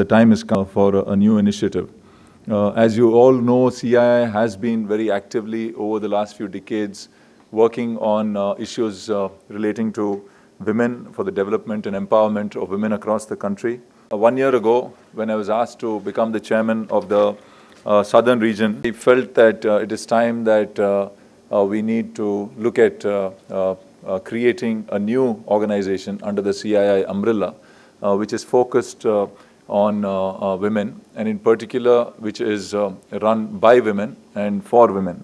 the time has come for a, new initiative. Uh, as you all know, CII has been very actively over the last few decades working on uh, issues uh, relating to women for the development and empowerment of women across the country. Uh, one year ago, when I was asked to become the chairman of the uh, southern region, I felt that uh, it is time that we need to look at creating a new organization under the CII umbrella, which is focused on uh, uh, women, and in particular, which is uh, run by women and for women.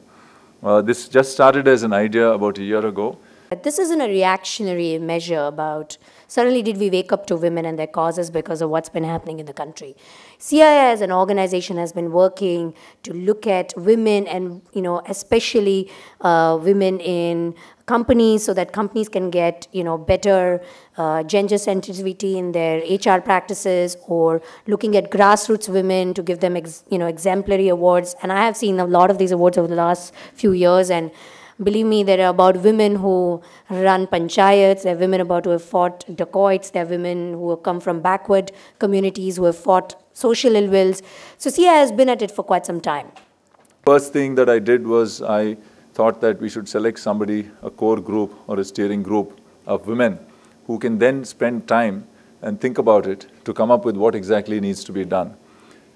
Uh, this just started as an idea about a year ago, but this isn't a reactionary measure about suddenly did we wake up to women and their causes because of what's been happening in the country. CIA as an organization has been working to look at women and, you know, especially uh, women in companies so that companies can get, you know, better uh, gender sensitivity in their HR practices or looking at grassroots women to give them, you know, exemplary awards. And I have seen a lot of these awards over the last few years and Believe me, there are about women who run panchayats, there are women about who have fought dacoits, there are women who have come from backward communities who have fought social ill wills. So CIA has been at it for quite some time. First thing that I did was I thought that we should select somebody, a core group or a steering group of women who can then spend time and think about it to come up with what exactly needs to be done.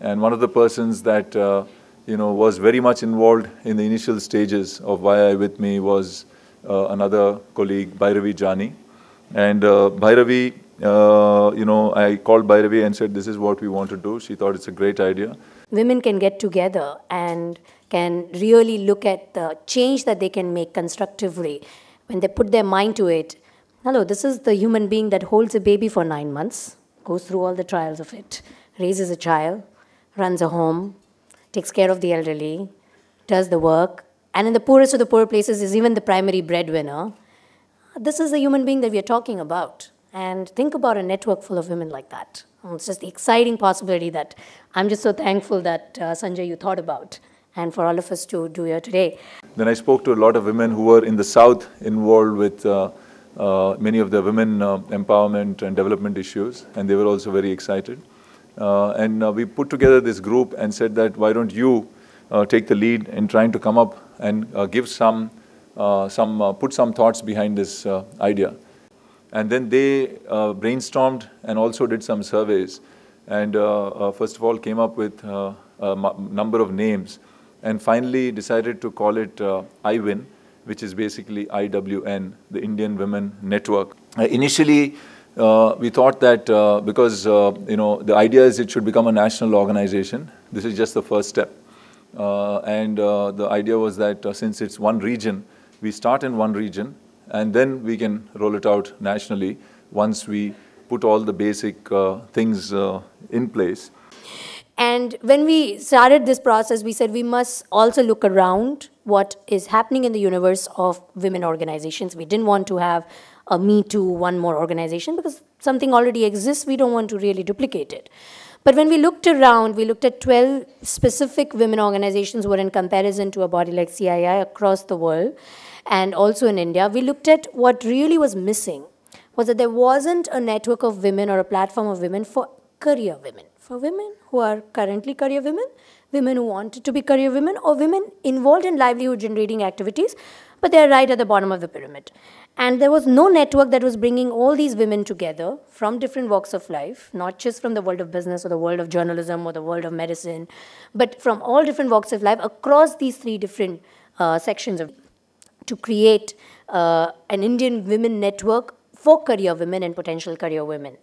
And one of the persons that uh, you know, was very much involved in the initial stages of why I with me was uh, another colleague, Bhairavi Jani. And uh, Bhairavi, uh, you know, I called Bhairavi and said, this is what we want to do. She thought it's a great idea. Women can get together and can really look at the change that they can make constructively when they put their mind to it. Hello, this is the human being that holds a baby for nine months, goes through all the trials of it, raises a child, runs a home, takes care of the elderly, does the work, and in the poorest of the poor places is even the primary breadwinner. This is the human being that we are talking about. And think about a network full of women like that. Oh, it's just the exciting possibility that I'm just so thankful that uh, Sanjay, you thought about and for all of us to do here today. Then I spoke to a lot of women who were in the South involved with uh, uh, many of the women uh, empowerment and development issues, and they were also very excited. Uh, and uh, we put together this group and said that why don't you uh, take the lead in trying to come up and give some, some put some thoughts behind this idea. And then they brainstormed and also did some surveys and first of all came up with a number of names and finally decided to call it uh, IWIN, which is basically IWN, the Indian Women Network. Uh, initially, uh, we thought that uh, because uh, you know the idea is it should become a national organization. This is just the first step, uh, and uh, the idea was that uh, since it's one region, we start in one region, and then we can roll it out nationally once we put all the basic things in place. And when we started this process, we said we must also look around what is happening in the universe of women organizations. We didn't want to have a Me Too, one more organization, because something already exists. We don't want to really duplicate it. But when we looked around, we looked at 12 specific women organizations who were in comparison to a body like CII across the world and also in India. We looked at what really was missing was that there wasn't a network of women or a platform of women for career women. For women who are currently career women, women who wanted to be career women, or women involved in livelihood generating activities, but they're right at the bottom of the pyramid. And there was no network that was bringing all these women together from different walks of life, not just from the world of business or the world of journalism or the world of medicine, but from all different walks of life across these three different uh, sections of to create uh, an Indian women network for career women and potential career women.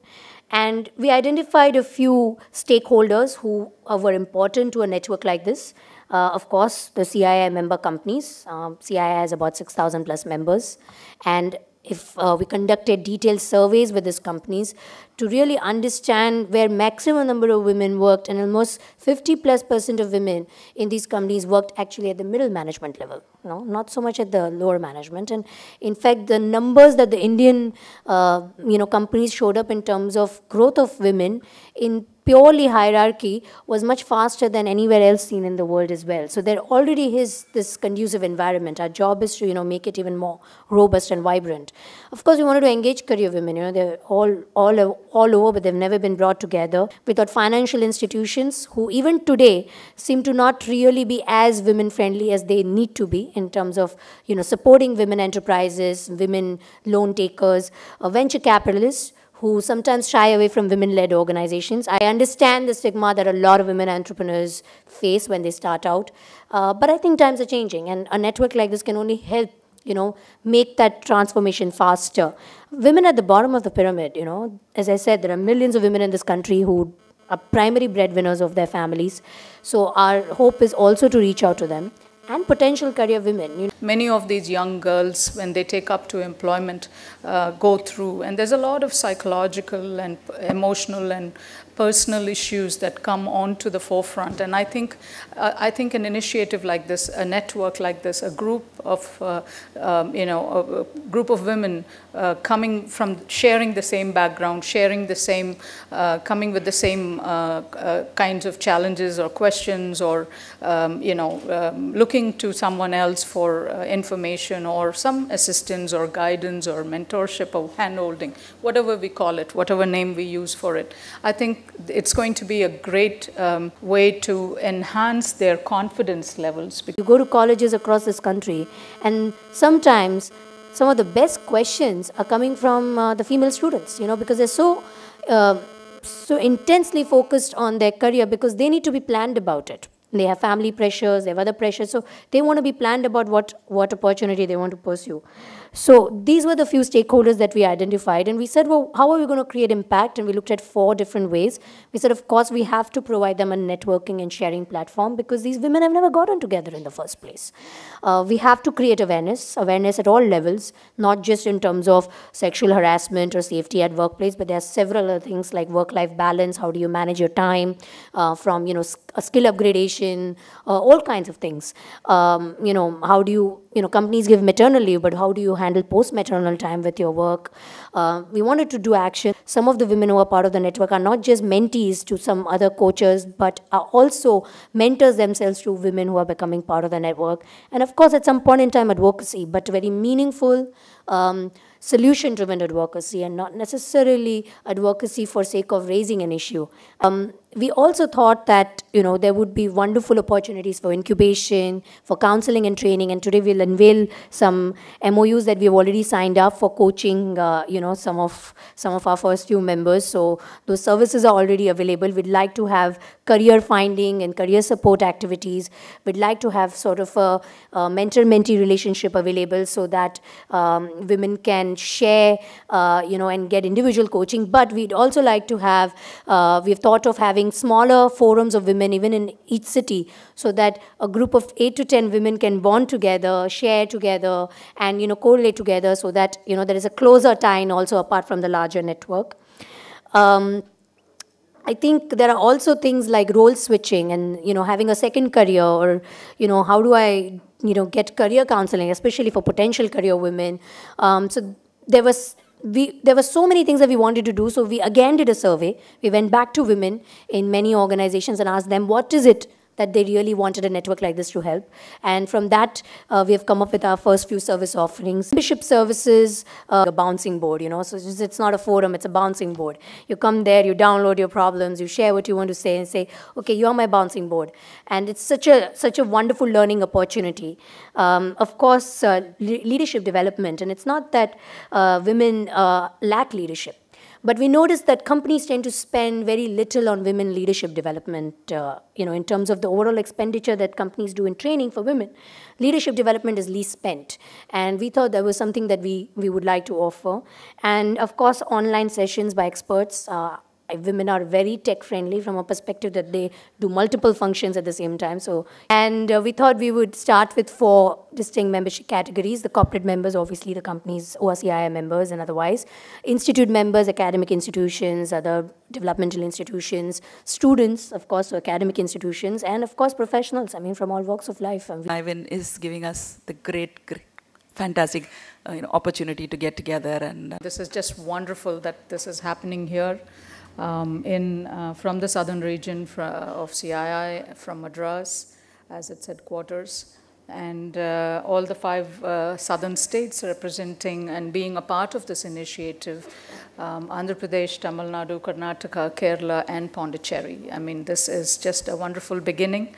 And we identified a few stakeholders who uh, were important to a network like this. Uh, of course, the CIA member companies. Um, has about 6,000 plus members. And if uh, we conducted detailed surveys with these companies to really understand where maximum number of women worked and almost 50 plus percent of women in these companies worked actually at the middle management level you know, not so much at the lower management and in fact the numbers that the indian uh, you know companies showed up in terms of growth of women in purely hierarchy was much faster than anywhere else seen in the world as well. So there already is this conducive environment. Our job is to, you know, make it even more robust and vibrant. Of course, we wanted to engage career women. You know, they're all, all, all over, but they've never been brought together. We thought financial institutions, who even today seem to not really be as women-friendly as they need to be in terms of, you know, supporting women enterprises, women loan takers, uh, venture capitalists, who sometimes shy away from women-led organizations. I understand the stigma that a lot of women entrepreneurs face when they start out, uh, but I think times are changing, and a network like this can only help you know, make that transformation faster. Women at the bottom of the pyramid, you know, as I said, there are millions of women in this country who are primary breadwinners of their families. So our hope is also to reach out to them and potential career women. Many of these young girls, when they take up to employment, uh, go through, and there's a lot of psychological and emotional and personal issues that come onto the forefront. And I think, uh, I think an initiative like this, a network like this, a group of, uh, um, you know, a, group of women uh, coming from sharing the same background, sharing the same, uh, coming with the same uh, kinds of challenges or questions, or um, you know, um, looking looking to someone else for uh, information or some assistance or guidance or mentorship or handholding, whatever we call it, whatever name we use for it, I think it's going to be a great um, way to enhance their confidence levels. You go to colleges across this country, and sometimes some of the best questions are coming from uh, the female students, you know, because they're so. Uh, so intensely focused on their career because they need to be planned about it. They have family pressures, they have other pressures. So they want to be planned about what, what opportunity they want to pursue. So these were the few stakeholders that we identified. And we said, well, how are we going to create impact? And we looked at four different ways. We said, of course, we have to provide them a networking and sharing platform because these women have never gotten together in the first place. Uh, we have to create awareness, awareness at all levels, not just in terms of sexual harassment or safety at workplace, but there are several other things like work-life balance, how do you manage your time, uh, from you know, a skill upgradation, education, uh, all kinds of things. Um, you know, how do you, you know, companies give maternal leave, but how do you handle post-maternal time with your work? Uh, we wanted to do action. Some of the women who are part of the network are not just mentees to some other coaches, but are also mentors themselves to women who are becoming part of the network. And of course, at some point in time, advocacy, but very meaningful, um, solution-driven advocacy and not necessarily advocacy for sake of raising an issue. Um, we also thought that you know there would be wonderful opportunities for incubation, for counseling and training, and today we'll unveil some MOUs that we've already signed up for coaching. Uh, you know some of some of our first few members. So those services are already available. We'd like to have career finding and career support activities. We'd like to have sort of a, a mentor-mentee relationship available so that um, women can share, uh, you know, and get individual coaching. But we'd also like to have. Uh, we've thought of having having smaller forums of women even in each city so that a group of 8 to 10 women can bond together, share together and you know correlate together so that you know there is a closer tie also apart from the larger network. Um, I think there are also things like role switching and you know having a second career or you know how do I you know get career counseling especially for potential career women. Um, so there was we, there were so many things that we wanted to do, so we again did a survey. We went back to women in many organizations and asked them, what is it that they really wanted a network like this to help. And from that, uh, we have come up with our first few service offerings. Membership services, uh, a bouncing board, you know, so it's, it's, not a forum, it's a bouncing board. You come there, you download your problems, you share what you want to say and say, okay, you're my bouncing board. And it's such a, such a wonderful learning opportunity. Um, of course, uh, le leadership development, and it's not that uh, women uh, lack leadership but we noticed that companies tend to spend very little on women leadership development, uh, you know, in terms of the overall expenditure that companies do in training for women. Leadership development is least spent. And we thought that was something that we, we would like to offer. And of course, online sessions by experts uh, women are very tech friendly from a perspective that they do multiple functions at the same time. So, and uh, we thought we would start with four distinct membership categories: the corporate members, obviously the companies, OSCI members, and otherwise, institute members, academic institutions, other developmental institutions, students, of course, so academic institutions, and of course professionals. I mean, from all walks of life. Ivan is giving us the great, great fantastic uh, you know, opportunity to get together and uh, this is just wonderful that this is happening here um, in, uh, from the southern region of CII, from Madras as its headquarters, and uh, all the five uh, southern states representing and being a part of this initiative, um, Andhra Pradesh, Tamil Nadu, Karnataka, Kerala, and Pondicherry. I mean, this is just a wonderful beginning.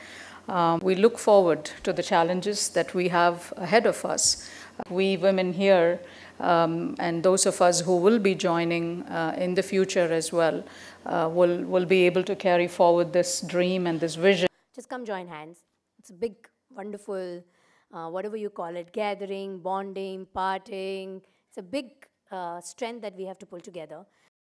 Um, we look forward to the challenges that we have ahead of us. We women here, um, and those of us who will be joining uh, in the future as well, uh, will, will be able to carry forward this dream and this vision. Just come join hands. It's a big, wonderful, uh, whatever you call it, gathering, bonding, parting. It's a big uh, strength that we have to pull together.